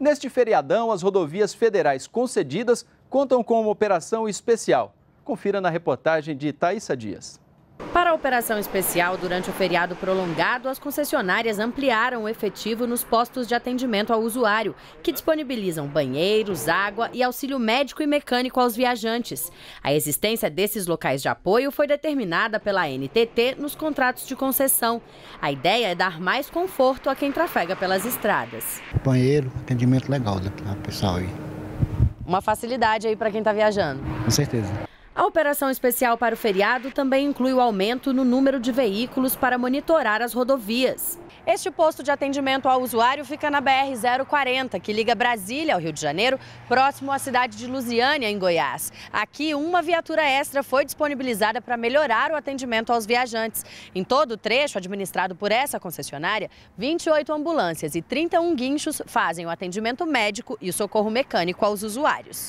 Neste feriadão, as rodovias federais concedidas contam com uma operação especial. Confira na reportagem de Thaisa Dias. Para a operação especial, durante o feriado prolongado, as concessionárias ampliaram o efetivo nos postos de atendimento ao usuário, que disponibilizam banheiros, água e auxílio médico e mecânico aos viajantes. A existência desses locais de apoio foi determinada pela NTT nos contratos de concessão. A ideia é dar mais conforto a quem trafega pelas estradas. Banheiro, atendimento legal da pessoal aí. Uma facilidade aí para quem está viajando. Com certeza. A operação especial para o feriado também inclui o aumento no número de veículos para monitorar as rodovias. Este posto de atendimento ao usuário fica na BR-040, que liga Brasília ao Rio de Janeiro, próximo à cidade de Lusiânia, em Goiás. Aqui, uma viatura extra foi disponibilizada para melhorar o atendimento aos viajantes. Em todo o trecho administrado por essa concessionária, 28 ambulâncias e 31 guinchos fazem o atendimento médico e o socorro mecânico aos usuários.